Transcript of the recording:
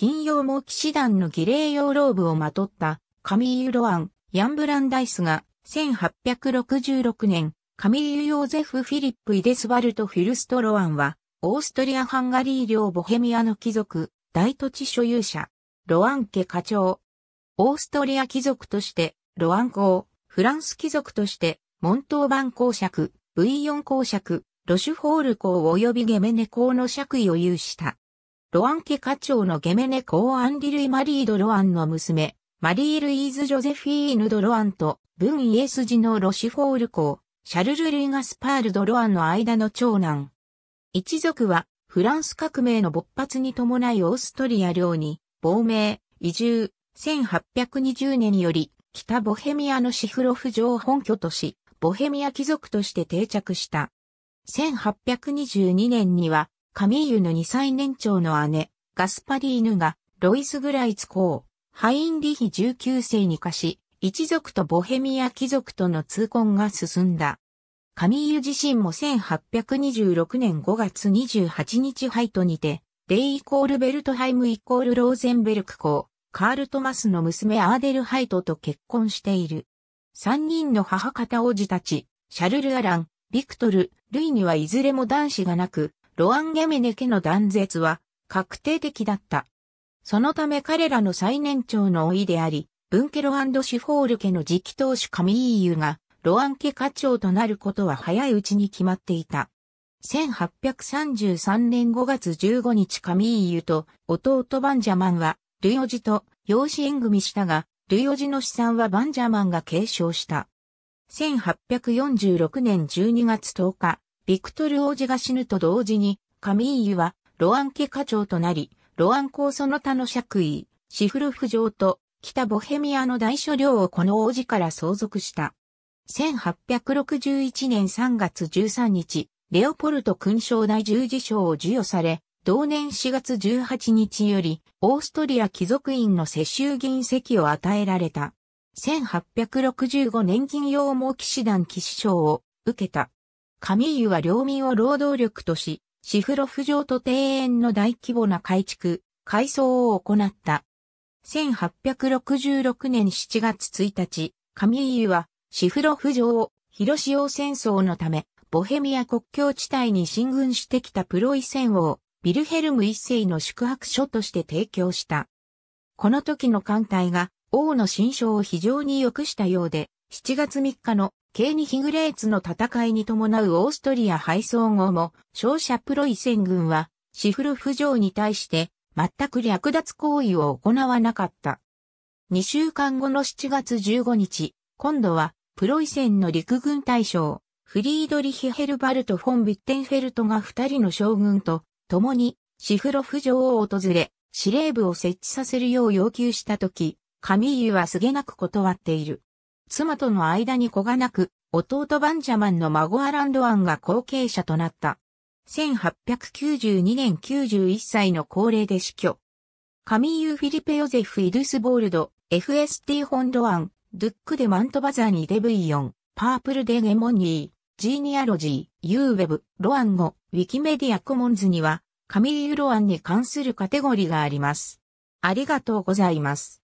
金曜も騎士団の儀礼用ローブをまとったカミーユ・ロアン、ヤンブランダイスが1866年、カミーユ・ヨーゼフ・フィリップ・イデスバルト・フィルスト・ロアンは、オーストリア・ハンガリー領ボヘミアの貴族、大土地所有者、ロアン家課長。オーストリア貴族として、ロアン公、フランス貴族として、モントーバン公爵、ブイヨン公爵、ロシュフォール公及びゲメネ公の爵位を有した。ロアン家家長のゲメネコー・アンリルイ・マリード・ロアンの娘、マリー・ルイーズ・ジョゼフィーヌ・ド・ロアンと、文イエスジのロシフォール公、シャルル・ルイガスパール・ド・ロアンの間の長男。一族は、フランス革命の勃発に伴いオーストリア領に、亡命、移住、1820年より、北ボヘミアのシフロフ城本拠とし、ボヘミア貴族として定着した。1822年には、カミーユの2歳年長の姉、ガスパリーヌが、ロイス・グライツ公、ハインリヒ19世に化し、一族とボヘミア貴族との通婚が進んだ。カミーユ自身も1826年5月28日ハイトにて、レイイコールベルトハイムイコールローゼンベルク公、カール・トマスの娘アーデル・ハイトと結婚している。三人の母方王子たち、シャルル・アラン、ビクトル、ルイにはいずれも男子がなく、ロアン・ゲメネ家の断絶は確定的だった。そのため彼らの最年長の老いであり、ブンケロシフォール家の次期当主カミーユが、ロアン家家長となることは早いうちに決まっていた。1833年5月15日カミーユと弟バンジャマンは、ルイオジと養子縁組したが、ルイオジの資産はバンジャマンが継承した。1846年12月10日、ビクトル王子が死ぬと同時に、カミーユは、ロアン家課長となり、ロアン公その他の爵位、シフルフ城と、北ボヘミアの大所領をこの王子から相続した。1861年3月13日、レオポルト勲章第十字章を授与され、同年4月18日より、オーストリア貴族院の世襲議員席を与えられた。1865年金用毛騎士団騎士賞を受けた。カミーユは領民を労働力とし、シフロフ城と庭園の大規模な改築、改装を行った。1866年7月1日、カミーユはシフロフ城を広潮戦争のため、ボヘミア国境地帯に進軍してきたプロイセン王、ビルヘルム一世の宿泊所として提供した。この時の艦隊が王の心象を非常に良くしたようで、7月3日のケーニヒグレーツの戦いに伴うオーストリア敗走後も、勝者プロイセン軍は、シフロフ城に対して、全く略奪行為を行わなかった。2週間後の7月15日、今度は、プロイセンの陸軍大将、フリードリヒ・ヘルバルト・フォン・ビッテンフェルトが二人の将軍と、共に、シフロフ城を訪れ、司令部を設置させるよう要求したとき、カミーユはすげなく断っている。妻との間に子がなく、弟バンジャマンの孫アランドアンが後継者となった。1892年91歳の高齢で死去。カミーユ・フィリペ・ヨゼフ・イルスボールド、FST ホンドアン、ドゥック・デ・マントバザニ・デブイヨン、パープル・デ・ゲモニー、ジーニアロジー、ユーウェブ、ロアン語、ウィキメディア・コモンズには、カミーユ・ロアンに関するカテゴリーがあります。ありがとうございます。